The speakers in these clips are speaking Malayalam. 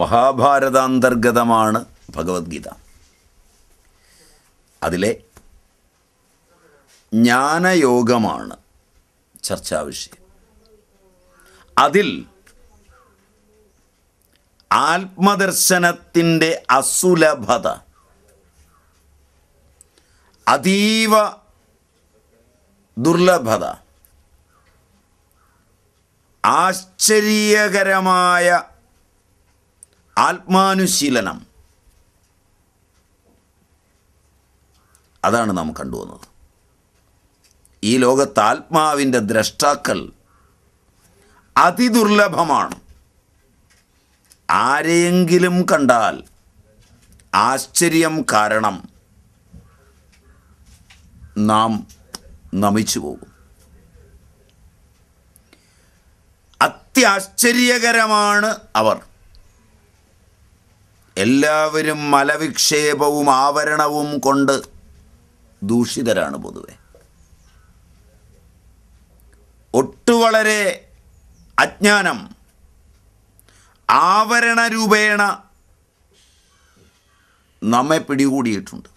മഹാഭാരതാന്തർഗതമാണ് ഭഗവത്ഗീത അതിലെ ജ്ഞാനയോഗമാണ് ചർച്ചാവിഷയം അതിൽ ആത്മദർശനത്തിൻ്റെ അസുലഭത അതീവ ദുർലഭത ആശ്ചര്യകരമായ ആത്മാനുശീലനം അതാണ് നാം കണ്ടുവന്നത് ഈ ലോകത്ത് ആത്മാവിൻ്റെ ദ്രഷ്ടാക്കൾ അതിദുർലഭമാണ് ആരെയെങ്കിലും കണ്ടാൽ ആശ്ചര്യം കാരണം നാം നമിച്ചു പോകും അത്യാശ്ചര്യകരമാണ് അവർ എല്ലാവരും മലവിക്ഷേപവും ആവരണവും കൊണ്ട് ദൂഷിതരാണ് പൊതുവെ ഒട്ടുവളരെ അജ്ഞാനം ആവരണ രൂപേണ നമ്മെ പിടികൂടിയിട്ടുണ്ട്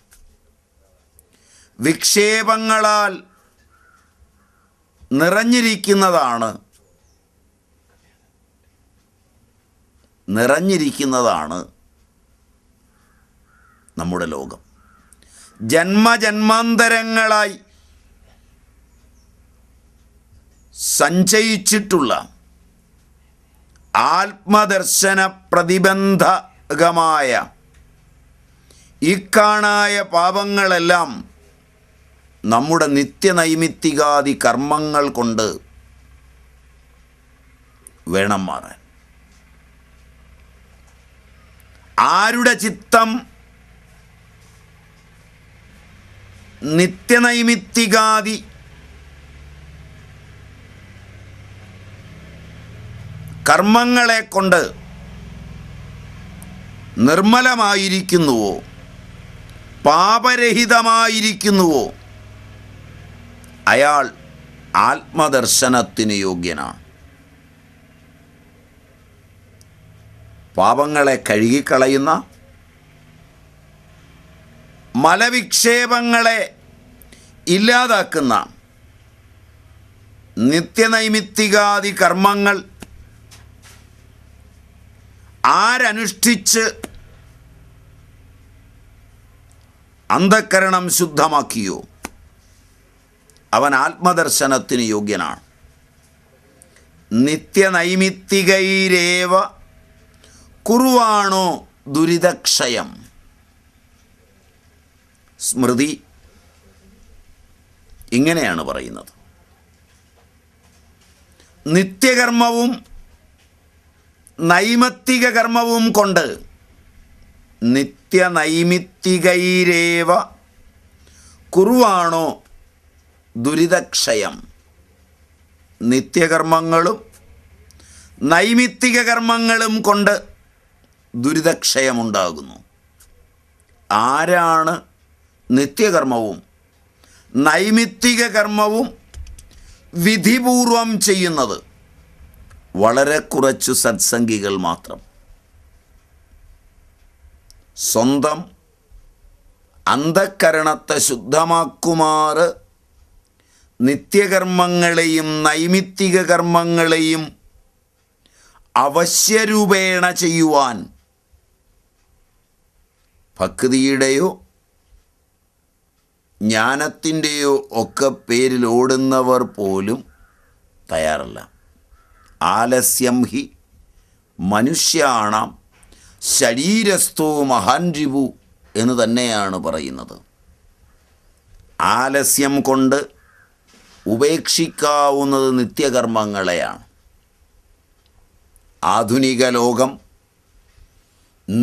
വിക്ഷേപങ്ങളാൽ നിറഞ്ഞിരിക്കുന്നതാണ് നിറഞ്ഞിരിക്കുന്നതാണ് നമ്മുടെ ലോകം ജന്മജന്മാന്തരങ്ങളായി സഞ്ചയിച്ചിട്ടുള്ള ആത്മദർശന പ്രതിബന്ധകമായ ഇക്കാണായ പാപങ്ങളെല്ലാം നമ്മുടെ നിത്യനൈമിത്തികാദി കർമ്മങ്ങൾ കൊണ്ട് വേണം മാറാൻ ആരുടെ ചിത്തം നിത്യനൈമിത്തികാദി കർമ്മങ്ങളെ കൊണ്ട് നിർമ്മലമായിരിക്കുന്നുവോ പാപരഹിതമായിരിക്കുന്നുവോ അയാൾ ആത്മദർശനത്തിന് യോഗ്യനാണ് പാപങ്ങളെ കഴുകിക്കളയുന്ന മലവിക്ഷേപങ്ങളെ ഇല്ലാതാക്കുന്ന നിത്യനൈമിത്തികാദി കർമ്മങ്ങൾ ആരനുഷ്ഠിച്ച് അന്ധക്കരണം ശുദ്ധമാക്കിയോ അവൻ ആത്മദർശനത്തിന് യോഗ്യനാണ് നിത്യനൈമിത്തികൈരേവ കുറുവാണോ ദുരിതക്ഷയം സ്മൃതി ഇങ്ങനെയാണ് പറയുന്നത് നിത്യകർമ്മവും നൈമത്തിക കർമ്മവും കൊണ്ട് നിത്യനൈമിത്തികൈരേവ കുറുവാണോ ദുരിതക്ഷയം നിത്യകർമ്മങ്ങളും നൈമിത്തിക കർമ്മങ്ങളും കൊണ്ട് ദുരിതക്ഷയമുണ്ടാകുന്നു ആരാണ് നിത്യകർമ്മവും നൈമിത്തിക കർമ്മവും വിധിപൂർവം ചെയ്യുന്നത് വളരെ കുറച്ച് സത്സംഗികൾ മാത്രം സ്വന്തം അന്ധക്കരണത്തെ ശുദ്ധമാക്കുമാറ് നിത്യകർമ്മങ്ങളെയും നൈമിത്തിക കർമ്മങ്ങളെയും അവശ്യരൂപേണ ചെയ്യുവാൻ ഭക്തിയുടെയോ ജ്ഞാനത്തിൻ്റെയോ ഒക്കെ പേരിൽ ഓടുന്നവർ പോലും തയ്യാറല്ല ആലസ്യം ഹി മനുഷ്യാണാം ശരീരസ്ഥോ മഹാൻജിവു എന്ന് തന്നെയാണ് പറയുന്നത് ആലസ്യം കൊണ്ട് ഉപേക്ഷിക്കാവുന്നത് നിത്യകർമ്മങ്ങളെയാണ് ആധുനിക ലോകം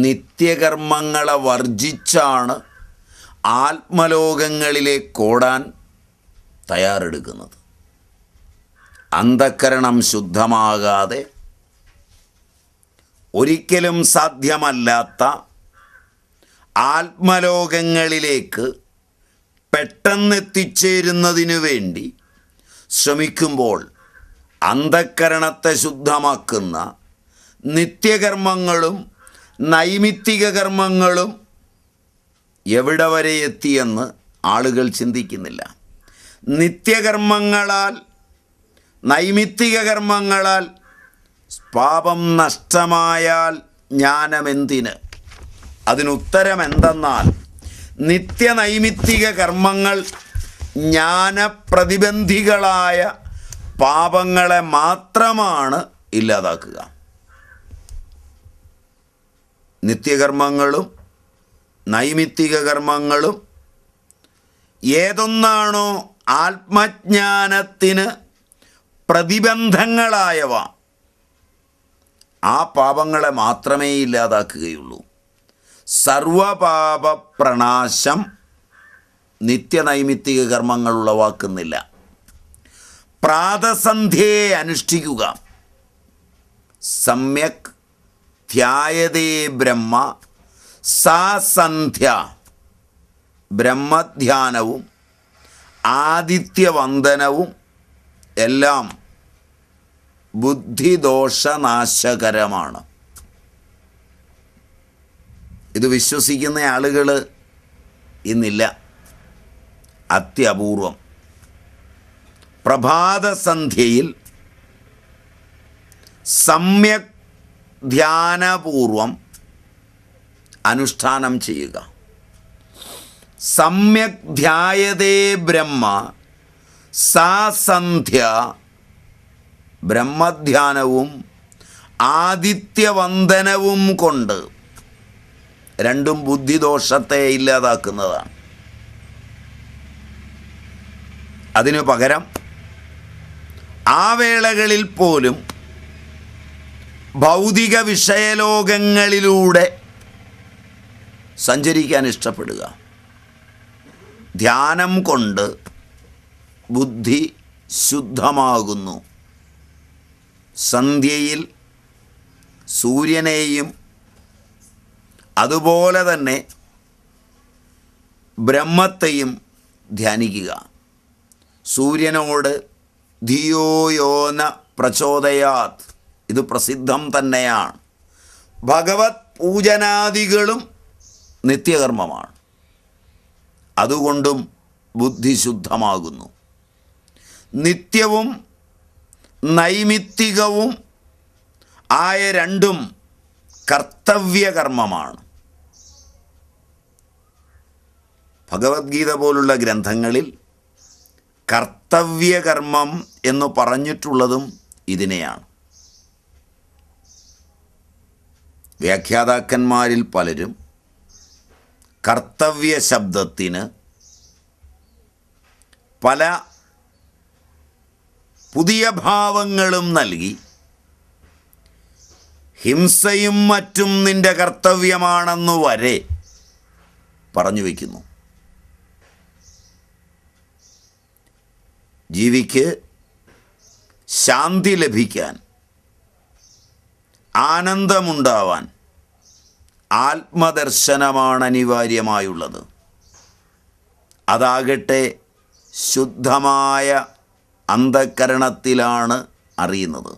നിത്യകർമ്മങ്ങളെ വർജിച്ചാണ് ആത്മലോകങ്ങളിലേക്കോടാൻ തയ്യാറെടുക്കുന്നത് അന്ധക്കരണം ശുദ്ധമാകാതെ ഒരിക്കലും സാധ്യമല്ലാത്ത ആത്മലോകങ്ങളിലേക്ക് പെട്ടെന്നെത്തിച്ചേരുന്നതിനു വേണ്ടി ശ്രമിക്കുമ്പോൾ അന്ധക്കരണത്തെ ശുദ്ധമാക്കുന്ന നിത്യകർമ്മങ്ങളും നൈമിത്തിക കർമ്മങ്ങളും എവിടെ വരെ എത്തിയെന്ന് ആളുകൾ ചിന്തിക്കുന്നില്ല നിത്യകർമ്മങ്ങളാൽ നൈമിത്തിക കർമ്മങ്ങളാൽ പാപം നഷ്ടമായാൽ ജ്ഞാനമെന്തിന് അതിനുത്തരം എന്തെന്നാൽ നിത്യനൈമിത്തിക കർമ്മങ്ങൾ ജ്ഞാനപ്രതിബന്ധികളായ പാപങ്ങളെ മാത്രമാണ് ഇല്ലാതാക്കുക നിത്യകർമ്മങ്ങളും നൈമിത്തിക കർമ്മങ്ങളും ഏതൊന്നാണോ ആത്മജ്ഞാനത്തിന് പ്രതിബന്ധങ്ങളായവ ആ പാപങ്ങളെ മാത്രമേ ഇല്ലാതാക്കുകയുള്ളൂ സർവപാപ പ്രണാശം നിത്യനൈമിത്തിക കർമ്മങ്ങൾ ഉളവാക്കുന്നില്ല പ്രാതസന്ധ്യയെ അനുഷ്ഠിക്കുക സമ്യക് ധ്യായതേ ബ്രഹ്മ സാ സന്ധ്യ ബ്രഹ്മധ്യാനവും ആദിത്യവന്ദനവും എല്ലാം ബുദ്ധിദോഷനാശകരമാണ് ഇത് വിശ്വസിക്കുന്ന ആളുകൾ ഇന്നില്ല അത്യപൂർവം പ്രഭാതസന്ധ്യയിൽ സമ്യക് ധ്യാനപൂർവം അനുഷ്ഠാനം ചെയ്യുക സമ്യക് ധ്യായതേ ബ്രഹ്മ സാ സന്ധ്യ ബ്രഹ്മധ്യാനവും ആദിത്യവന്ദനവും കൊണ്ട് രണ്ടും ബുദ്ധിദോഷത്തെ ഇല്ലാതാക്കുന്നതാണ് അതിനു പകരം ആ വേളകളിൽ പോലും ഭൗതിക വിഷയലോകങ്ങളിലൂടെ സഞ്ചരിക്കാൻ ഇഷ്ടപ്പെടുക ധ്യാനം കൊണ്ട് ബുദ്ധി ശുദ്ധമാകുന്നു സന്ധ്യയിൽ സൂര്യനെയും അതുപോലെ തന്നെ ബ്രഹ്മത്തെയും ധ്യാനിക്കുക സൂര്യനോട് ധിയോയോന പ്രചോദയാത് ഇത് പ്രസിദ്ധം തന്നെയാണ് ഭഗവത് പൂജനാദികളും നിത്യകർമ്മമാണ് അതുകൊണ്ടും ബുദ്ധിശുദ്ധമാകുന്നു നിത്യവും നൈമിത്തികവും ആയ രണ്ടും കർത്തവ്യകർമ്മമാണ് ഭഗവത്ഗീത പോലുള്ള ഗ്രന്ഥങ്ങളിൽ കർത്തവ്യകർമ്മം എന്ന് പറഞ്ഞിട്ടുള്ളതും ഇതിനെയാണ് വ്യാഖ്യാതാക്കന്മാരിൽ പലരും കർത്തവ്യ ശബ്ദത്തിന് പല പുതിയ ഭാവങ്ങളും നൽകി ഹിംസയും മറ്റും നിന്റെ കർത്തവ്യമാണെന്നു വരെ പറഞ്ഞു വയ്ക്കുന്നു ജീവിക്ക് ശാന്തി ലഭിക്കാൻ ആനന്ദമുണ്ടാവാൻ ആത്മദർശനമാണ് അനിവാര്യമായുള്ളത് അതാകട്ടെ ശുദ്ധമായ അന്ധകരണത്തിലാണ് അറിയുന്നത്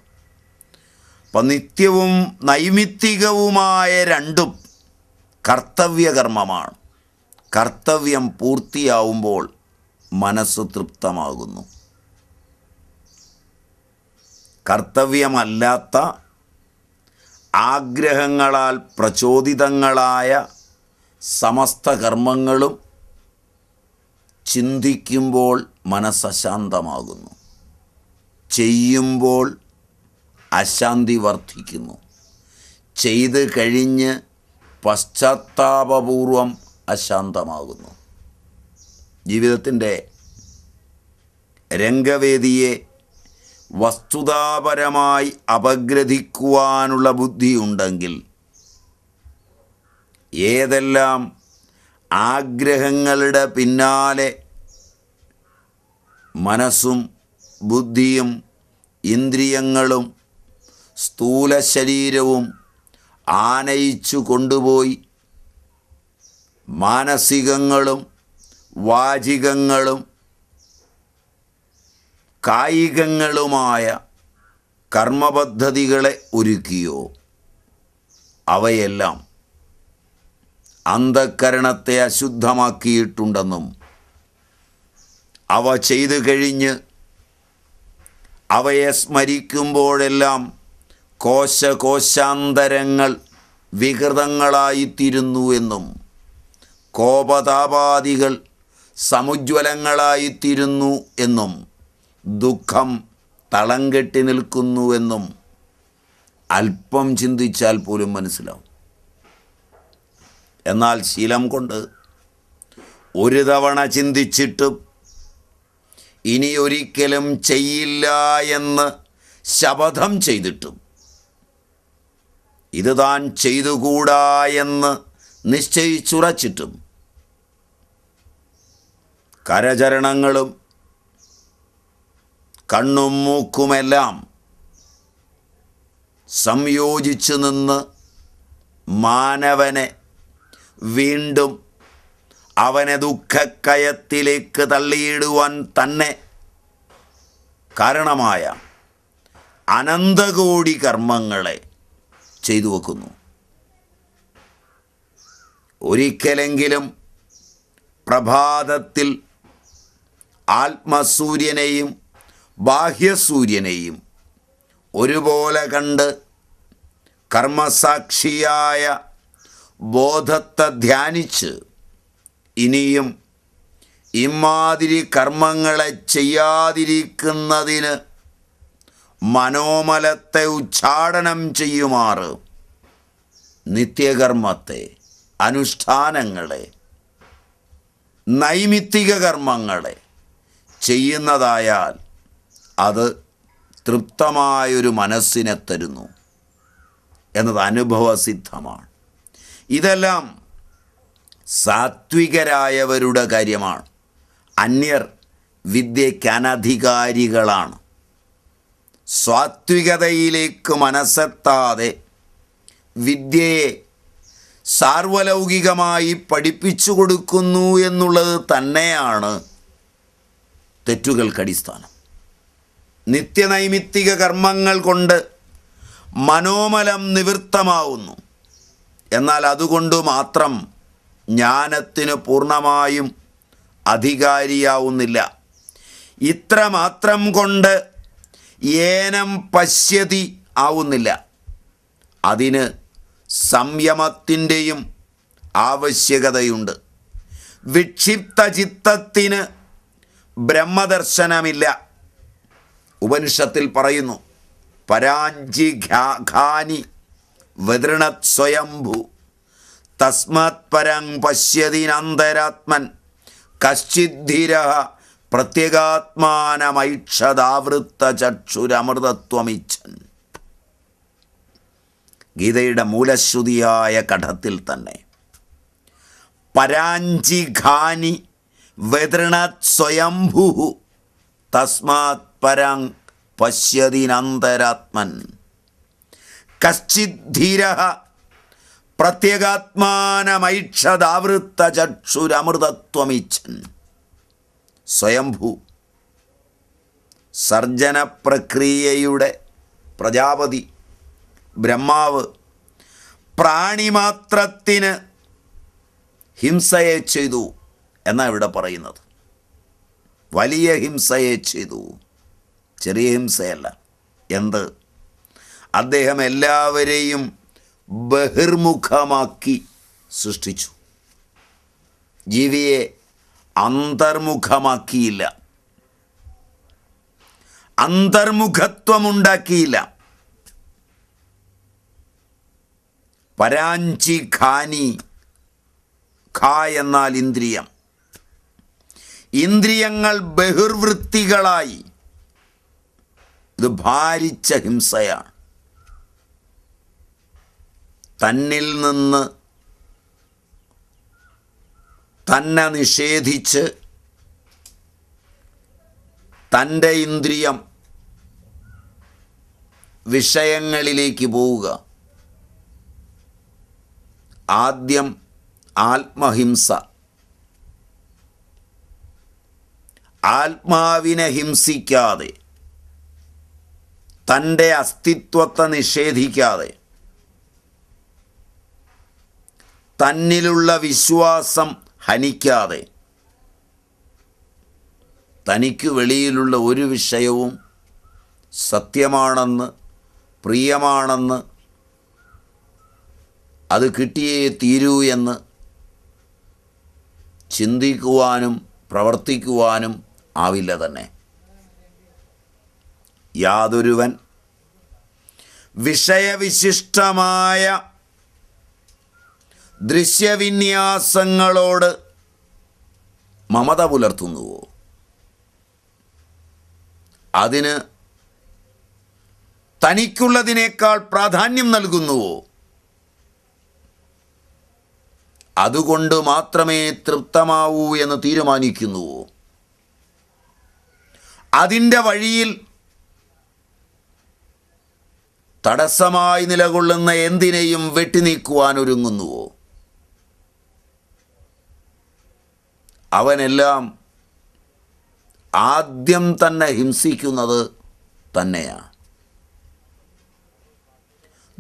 അപ്പം നിത്യവും നൈമിത്തികവുമായ രണ്ടും കർത്തവ്യകർമ്മമാണ് കർത്തവ്യം പൂർത്തിയാവുമ്പോൾ മനസ്സ് തൃപ്തമാകുന്നു കർത്തവ്യമല്ലാത്ത ആഗ്രഹങ്ങളാൽ പ്രചോദിതങ്ങളായ സമസ്ത കർമ്മങ്ങളും ചിന്തിക്കുമ്പോൾ മനസ്സശാന്തമാകുന്നു ചെയ്യുമ്പോൾ അശാന്തി വർദ്ധിക്കുന്നു ചെയ്ത് കഴിഞ്ഞ് പശ്ചാത്താപപൂർവം അശാന്തമാകുന്നു ജീവിതത്തിൻ്റെ രംഗവേദിയെ വസ്തുതാപരമായി അപഗ്രഥിക്കുവാനുള്ള ബുദ്ധിയുണ്ടെങ്കിൽ ഏതെല്ലാം ആഗ്രഹങ്ങളുടെ പിന്നാലെ മനസ്സും ബുദ്ധിയും ഇന്ദ്രിയങ്ങളും സ്ഥൂല ശരീരവും ആനയിച്ചു കൊണ്ടുപോയി മാനസികങ്ങളും വാചികങ്ങളും കായികങ്ങളുമായ കർമ്മപദ്ധതികളെ ഒരുക്കിയോ അവയെല്ലാം അന്ധക്കരണത്തെ അശുദ്ധമാക്കിയിട്ടുണ്ടെന്നും അവ ചെയ്തു കഴിഞ്ഞ് അവയെ സ്മരിക്കുമ്പോഴെല്ലാം കോശകോശാന്തരങ്ങൾ കോശാന്തരങ്ങൾ വികൃതങ്ങളായിത്തീരുന്നു എന്നും കോപതാപാദികൾ സമുജ്വലങ്ങളായിത്തീരുന്നു എന്നും ദുഃഖം തളം കെട്ടി നിൽക്കുന്നുവെന്നും അല്പം ചിന്തിച്ചാൽ പോലും മനസ്സിലാവും എന്നാൽ ശീലം കൊണ്ട് ഒരു തവണ ചിന്തിച്ചിട്ട് ഇനി ഒരിക്കലും ചെയ്യില്ല എന്ന് ശപഥം ചെയ്തിട്ടും ഇത് താൻ ചെയ്തുകൂടാ എന്ന് നിശ്ചയിച്ചുറച്ചിട്ടും കരചരണങ്ങളും കണ്ണും മൂക്കുമെല്ലാം സംയോജിച്ചു നിന്ന് മാനവനെ വീണ്ടും അവനെ ദുഃഖക്കയത്തിലേക്ക് തള്ളിയിടുവാൻ തന്നെ കാരണമായ അനന്തകോടി കർമ്മങ്ങളെ ചെയ്തു വെക്കുന്നു ഒരിക്കലെങ്കിലും പ്രഭാതത്തിൽ ആത്മസൂര്യനെയും ബാഹ്യസൂര്യനെയും ഒരുപോലെ കണ്ട് കർമ്മസാക്ഷിയായ ബോധത്തെ ധ്യാനിച്ച് ഇനിയും ഇമാതിരി കർമ്മങ്ങളെ ചെയ്യാതിരിക്കുന്നതിന് മനോമലത്തെ ഉച്ചാടനം ചെയ്യുമാറ് നിത്യകർമ്മത്തെ അനുഷ്ഠാനങ്ങളെ നൈമിത്തിക കർമ്മങ്ങളെ ചെയ്യുന്നതായാൽ അത് തൃപ്തമായൊരു മനസ്സിനെ തരുന്നു എന്നത് അനുഭവസിദ്ധമാണ് ഇതെല്ലാം സാത്വികരായവരുടെ കാര്യമാണ് അന്യർ വിദ്യയ്ക്ക് അനധികാരികളാണ് സാത്വികതയിലേക്ക് മനസ്സെത്താതെ വിദ്യയെ സാർവലൗകികമായി പഠിപ്പിച്ചു കൊടുക്കുന്നു എന്നുള്ളത് തന്നെയാണ് തെറ്റുകൾക്കടിസ്ഥാനം നിത്യനൈമിത്തിക കർമ്മങ്ങൾ കൊണ്ട് മനോമലം നിവൃത്തമാവുന്നു എന്നാൽ അതുകൊണ്ട് മാത്രം ജ്ഞാനത്തിന് പൂർണ്ണമായും അധികാരിയാവുന്നില്ല ഇത്ര മാത്രം കൊണ്ട് ഏനം പശ്യതി ആവുന്നില്ല അതിന് സംയമത്തിൻ്റെയും ആവശ്യകതയുണ്ട് വിക്ഷിപ്ത ചിത്തത്തിന് ബ്രഹ്മദർശനമില്ല ഉപനിഷത്തിൽ പറയുന്നു പരാഞ്ചി ഖാനി വതൃണത് സ്വയംഭു തസ്മത് പരം പശ്യതിനന്തരാത്മൻ കശ്ചിദ്ധിര പ്രത്യേകാത്മാനമൈക്ഷതാവൃത്ത ചക്ഷുരമൃതത്വമിച്ഛൻ ഗീതയുടെ മൂലശ്രുതിയായ കഠത്തിൽ തന്നെ പരാഞ്ചി ഖാനി വെതൃണത് സ്വയംഭു തസ്മാത് പരং പശ്യതിനന്തരാത്മൻ കശ്ചിദ്ധീര പ്രത്യേകാത്മാനമൈക്ഷതാവൃത്തചക്ഷുരമൃതത്വമിച്ഛൻ സ്വയംഭൂ സർജന പ്രക്രിയയുടെ പ്രജാപതി ബ്രഹ്മാവ് പ്രാണിമാത്രത്തിന് ഹിംസയെ ചെയ്തു എന്നാണ് ഇവിടെ പറയുന്നത് വലിയ ഹിംസയെ ചെയ്തു ചെറിയ ഹിംസയല്ല എന്ത് അദ്ദേഹം എല്ലാവരെയും ബഹിർമുഖമാക്കി സൃഷ്ടിച്ചു ജീവിയെ അന്തർമുഖമാക്കിയില്ല അന്തർമുഖത്വമുണ്ടാക്കിയില്ല പരാഞ്ചി ഖാനി ഖ എന്നാൽ ഇന്ദ്രിയം ഇന്ദ്രിയങ്ങൾ ബഹിർവൃത്തികളായി ഇത് ഭാരിച്ച ഹിംസയാണ് തന്നിൽ നിന്ന് തന്നെ നിഷേധിച്ച് തൻ്റെ ഇന്ദ്രിയം വിഷയങ്ങളിലേക്ക് പോവുക ആദ്യം ആത്മഹിംസ ആത്മാവിനെ ഹിംസിക്കാതെ തൻ്റെ അസ്തിത്വത്തെ നിഷേധിക്കാതെ തന്നിലുള്ള വിശ്വാസം ഹനിക്കാതെ തനിക്ക് വെളിയിലുള്ള ഒരു വിഷയവും സത്യമാണെന്ന് പ്രിയമാണെന്ന് അത് കിട്ടിയേ തീരൂ എന്ന് ചിന്തിക്കുവാനും പ്രവർത്തിക്കുവാനും ആവില്ല തന്നെ യാതൊരുവൻ വിഷയവിശിഷ്ടമായ ദൃശ്യവിന്യാസങ്ങളോട് മമത പുലർത്തുന്നുവോ അതിന് തനിക്കുള്ളതിനേക്കാൾ പ്രാധാന്യം നൽകുന്നുവോ അതുകൊണ്ട് മാത്രമേ തൃപ്തമാവൂ എന്ന് തീരുമാനിക്കുന്നുവോ അതിൻ്റെ വഴിയിൽ തടസ്സമായി നിലകൊള്ളുന്ന എന്തിനേയും വെട്ടിനീക്കുവാൻ ഒരുങ്ങുന്നുവോ അവനെല്ലാം ആദ്യം തന്നെ ഹിംസിക്കുന്നത് തന്നെയാണ്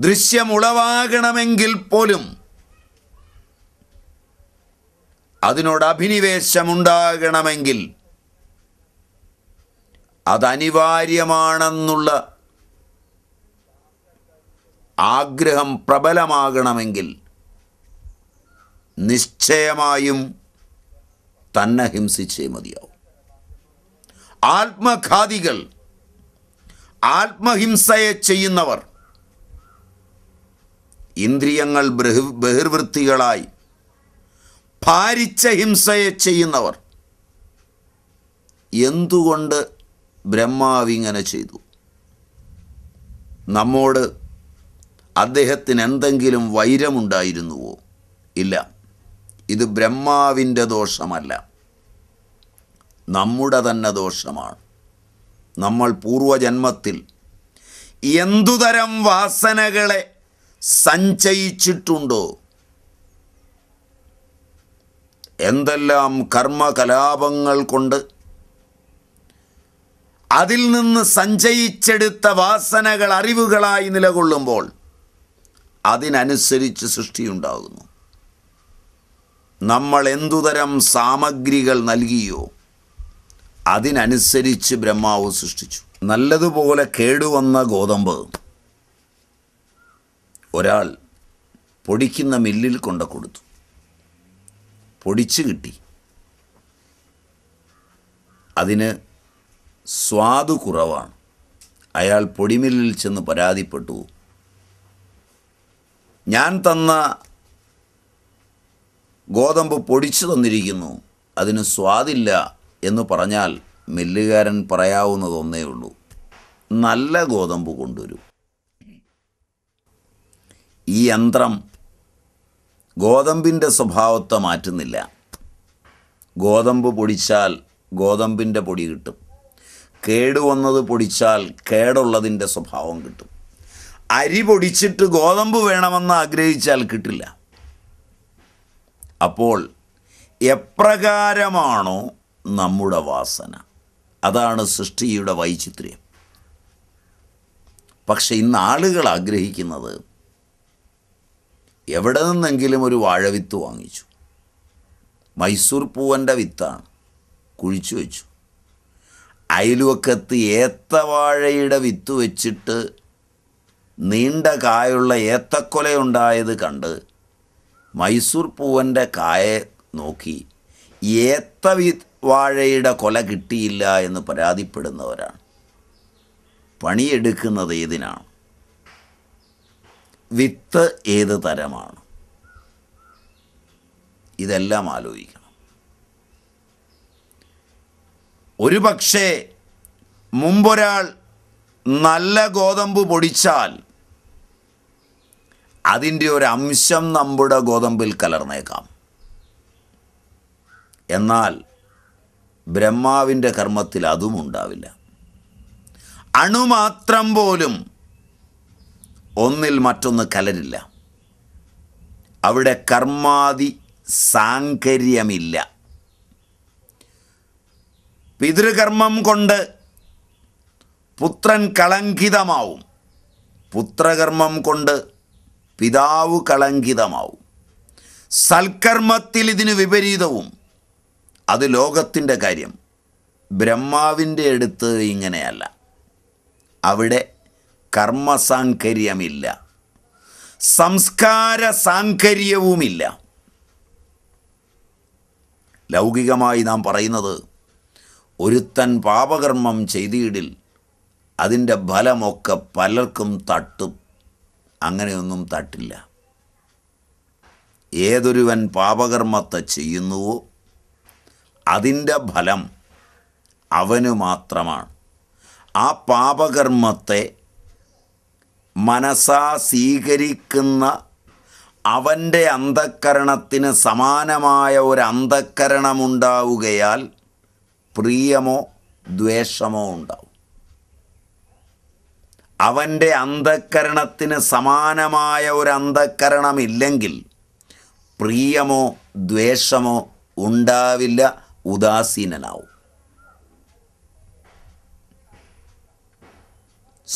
ദൃശ്യമുളവാകണമെങ്കിൽ പോലും അതിനോട് അഭിനിവേശമുണ്ടാകണമെങ്കിൽ അതനിവാര്യമാണെന്നുള്ള ആഗ്രഹം പ്രബലമാകണമെങ്കിൽ നിശ്ചയമായും തന്നെ ഹിംസിച്ചേ മതിയാവും ആത്മഘാതികൾ ആത്മഹിംസയെ ചെയ്യുന്നവർ ഇന്ദ്രിയങ്ങൾ ബഹിർവൃത്തികളായി ഭാരിച്ച ഹിംസയെ ചെയ്യുന്നവർ എന്തുകൊണ്ട് ഇങ്ങനെ ചെയ്തു നമ്മോട് അദ്ദേഹത്തിന് എന്തെങ്കിലും വൈരമുണ്ടായിരുന്നുവോ ഇല്ല ഇത് ബ്രഹ്മാവിൻ്റെ ദോഷമല്ല നമ്മുടെ തന്നെ ദോഷമാണ് നമ്മൾ പൂർവജന്മത്തിൽ എന്തുതരം വാസനകളെ സഞ്ചയിച്ചിട്ടുണ്ടോ എന്തെല്ലാം കർമ്മകലാപങ്ങൾ കൊണ്ട് അതിൽ നിന്ന് സഞ്ചയിച്ചെടുത്ത വാസനകൾ അറിവുകളായി നിലകൊള്ളുമ്പോൾ അതിനനുസരിച്ച് സൃഷ്ടിയുണ്ടാകുന്നു നമ്മൾ എന്തുതരം സാമഗ്രികൾ നൽകിയോ അതിനനുസരിച്ച് ബ്രഹ്മാവ് സൃഷ്ടിച്ചു നല്ലതുപോലെ കേടുവന്ന ഗോതമ്പ് ഒരാൾ പൊടിക്കുന്ന മില്ലിൽ കൊണ്ട കൊടുത്തു പൊടിച്ച് കിട്ടി അതിന് സ്വാദ് കുറവാണ് അയാൾ പൊടിമില്ലിൽ ചെന്ന് പരാതിപ്പെട്ടു ഞാൻ തന്ന ഗോതമ്പ് പൊടിച്ചു തന്നിരിക്കുന്നു അതിന് സ്വാദില്ല എന്ന് പറഞ്ഞാൽ മില്ലുകാരൻ പറയാവുന്നതൊന്നേ ഉള്ളൂ നല്ല ഗോതമ്പ് കൊണ്ടുവരൂ ഈ യന്ത്രം ഗോതമ്പിൻ്റെ സ്വഭാവത്തെ മാറ്റുന്നില്ല ഗോതമ്പ് പൊടിച്ചാൽ ഗോതമ്പിൻ്റെ പൊടി കിട്ടും കേടുവന്നത് പൊടിച്ചാൽ കേടുള്ളതിൻ്റെ സ്വഭാവം കിട്ടും അരി പൊടിച്ചിട്ട് ഗോതമ്പ് വേണമെന്ന് ആഗ്രഹിച്ചാൽ കിട്ടില്ല അപ്പോൾ എപ്രകാരമാണോ നമ്മുടെ വാസന അതാണ് സൃഷ്ടിയുടെ വൈചിത്ര്യം പക്ഷെ ഇന്ന് ആളുകൾ ആഗ്രഹിക്കുന്നത് എവിടെ നിന്നെങ്കിലും ഒരു വാഴവിത്ത് വാങ്ങിച്ചു മൈസൂർ പൂവൻ്റെ വിത്താണ് കുഴിച്ചു വെച്ചു അയൽവക്കത്ത് ഏത്തവാഴയുടെ വിത്ത് വെച്ചിട്ട് നീണ്ട കായുള്ള ഏത്തക്കൊലയുണ്ടായത് കണ്ട് മൈസൂർ പൂവൻ്റെ കായെ നോക്കി ഏത്ത വി വാഴയുടെ കൊല കിട്ടിയില്ല എന്ന് പരാതിപ്പെടുന്നവരാണ് പണിയെടുക്കുന്നത് ഏതിനാണ് വിത്ത് ഏത് തരമാണ് ഇതെല്ലാം ആലോചിക്കണം ഒരു പക്ഷേ മുമ്പൊരാൾ നല്ല ഗോതമ്പ് പൊടിച്ചാൽ അതിൻ്റെ ഒരു അംശം നമ്മുടെ ഗോതമ്പിൽ കലർന്നേക്കാം എന്നാൽ ബ്രഹ്മാവിൻ്റെ കർമ്മത്തിൽ അതും ഉണ്ടാവില്ല അണുമാത്രം പോലും ഒന്നിൽ മറ്റൊന്ന് കലരില്ല അവിടെ കർമാതി സാങ്കര്യമില്ല പിതൃകർമ്മം കൊണ്ട് പുത്രൻ കളങ്കിതമാവും പുത്രകർമ്മം കൊണ്ട് പിതാവ് കളങ്കിതമാവും സൽക്കർമ്മത്തിൽ ഇതിന് വിപരീതവും അത് ലോകത്തിൻ്റെ കാര്യം ബ്രഹ്മാവിൻ്റെ അടുത്ത് ഇങ്ങനെയല്ല അവിടെ കർമ്മസാങ്കര്യമില്ല സംസ്കാര സാങ്കര്യവുമില്ല ലൗകികമായി നാം പറയുന്നത് ഒരുത്തൻ പാപകർമ്മം ചെയ്തിടിൽ അതിൻ്റെ ഫലമൊക്കെ പലർക്കും തട്ടും അങ്ങനെയൊന്നും തട്ടില്ല ഏതൊരുവൻ പാപകർമ്മത്തെ ചെയ്യുന്നുവോ അതിൻ്റെ ഫലം അവന് മാത്രമാണ് ആ പാപകർമ്മത്തെ മനസ്സാ സ്വീകരിക്കുന്ന അവൻ്റെ അന്ധക്കരണത്തിന് സമാനമായ ഒരു അന്ധക്കരണമുണ്ടാവുകയാൽ പ്രിയമോ ദ്വേഷമോ ഉണ്ടാവും അവൻ്റെ അന്ധക്കരണത്തിന് സമാനമായ ഒരു അന്ധക്കരണമില്ലെങ്കിൽ പ്രിയമോ ദ്വേഷമോ ഉണ്ടാവില്ല ഉദാസീനനാവും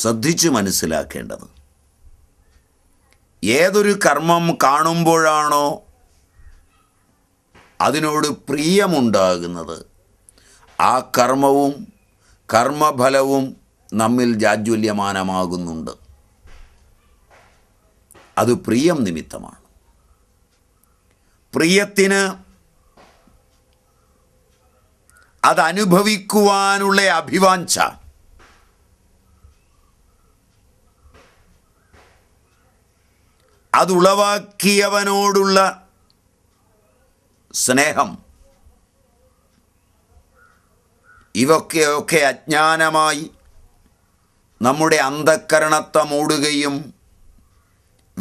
ശ്രദ്ധിച്ചു മനസ്സിലാക്കേണ്ടത് ഏതൊരു കർമ്മം കാണുമ്പോഴാണോ അതിനോട് പ്രിയമുണ്ടാകുന്നത് ആ കർമ്മവും കർമ്മഫലവും നമ്മിൽ ജാജ്വല്യമാനമാകുന്നുണ്ട് അത് പ്രിയം നിമിത്തമാണ് പ്രിയത്തിന് അതനുഭവിക്കുവാനുള്ള അഭിവാഞ്ച അതുളവാക്കിയവനോടുള്ള സ്നേഹം ഇവയൊക്കെ അജ്ഞാനമായി നമ്മുടെ അന്ധക്കരണത്തെ മൂടുകയും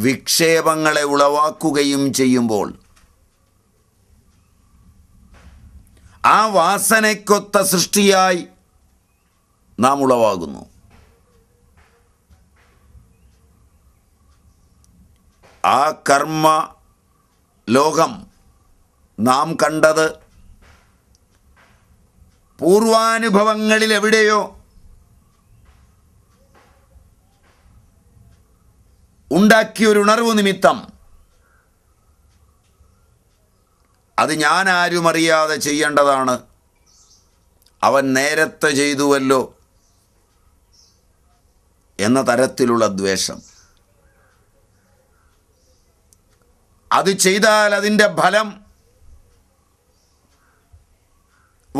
വിക്ഷേപങ്ങളെ ഉളവാക്കുകയും ചെയ്യുമ്പോൾ ആ വാസനയ്ക്കൊത്ത സൃഷ്ടിയായി നാം ഉളവാകുന്നു ആ കർമ്മ ലോകം നാം കണ്ടത് പൂർവാനുഭവങ്ങളിൽ എവിടെയോ ഉണ്ടാക്കിയൊരു ഉണർവ് നിമിത്തം അത് ഞാൻ ആരും അറിയാതെ ചെയ്യേണ്ടതാണ് അവൻ നേരത്തെ ചെയ്തുവല്ലോ എന്ന തരത്തിലുള്ള ദ്വേഷം അത് ചെയ്താൽ അതിൻ്റെ ഫലം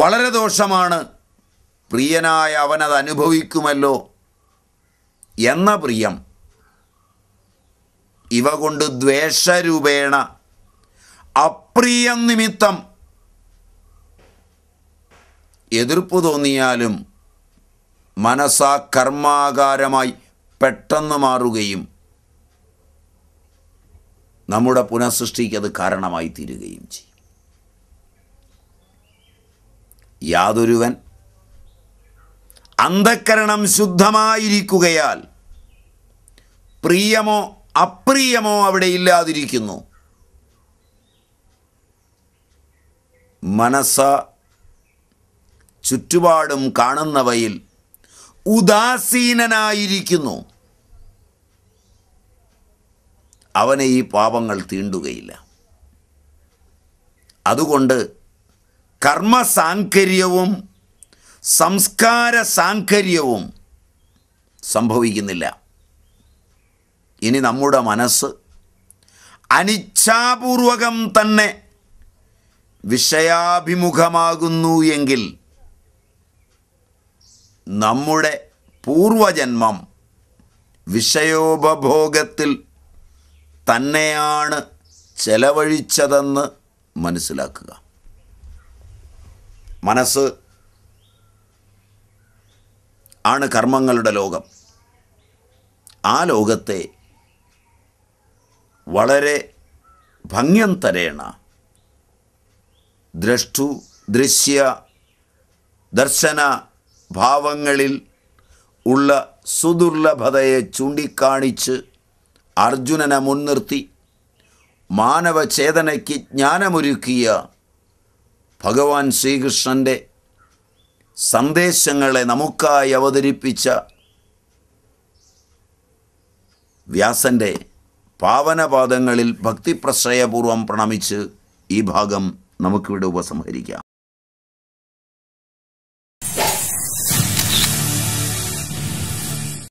വളരെ ദോഷമാണ് പ്രിയനായ അവനത് അനുഭവിക്കുമല്ലോ എന്ന പ്രിയം ഇവ കൊണ്ട് ദ്വേഷരൂപേണ അപ്രിയം നിമിത്തം എതിർപ്പ് തോന്നിയാലും മനസ്സാ കർമാകാരമായി പെട്ടെന്ന് മാറുകയും നമ്മുടെ പുനഃസൃഷ്ടിക്കത് കാരണമായി തീരുകയും ചെയ്യും യാതൊരുവൻ അന്ധക്കരണം ശുദ്ധമായിരിക്കുകയാൽ പ്രിയമോ അപ്രിയമോ അവിടെ ഇല്ലാതിരിക്കുന്നു മനസ്സ ചുറ്റുപാടും കാണുന്നവയിൽ ഉദാസീനനായിരിക്കുന്നു അവനെ ഈ പാപങ്ങൾ തീണ്ടുകയില്ല അതുകൊണ്ട് കർമ്മസാങ്കര്യവും സംസ്കാര സാങ്കര്യവും സംഭവിക്കുന്നില്ല ഇനി നമ്മുടെ മനസ്സ് അനിച്ഛാപൂർവകം തന്നെ വിഷയാഭിമുഖമാകുന്നു എങ്കിൽ നമ്മുടെ പൂർവജന്മം വിഷയോപഭോഗത്തിൽ തന്നെയാണ് ചെലവഴിച്ചതെന്ന് മനസ്സിലാക്കുക മനസ്സ് ആണ് കർമ്മങ്ങളുടെ ലോകം ആ ലോകത്തെ വളരെ ഭംഗ്യം തരേണ ദ്രഷ്ടു ദൃശ്യ ദർശന ഭാവങ്ങളിൽ ഉള്ള സുദുർലഭതയെ ചൂണ്ടിക്കാണിച്ച് അർജുനനെ മുൻനിർത്തി മാനവചേതനയ്ക്ക് ജ്ഞാനമൊരുക്കിയ ഭഗവാൻ ശ്രീകൃഷ്ണൻ്റെ സന്ദേശങ്ങളെ നമുക്കായി അവതരിപ്പിച്ച വ്യാസൻ്റെ പാവനപാദങ്ങളിൽ ഭക്തിപ്രശ്രയപൂർവം പ്രണമിച്ച് ഈ ഭാഗം നമുക്കിവിടെ ഉപസംഹരിക്കാം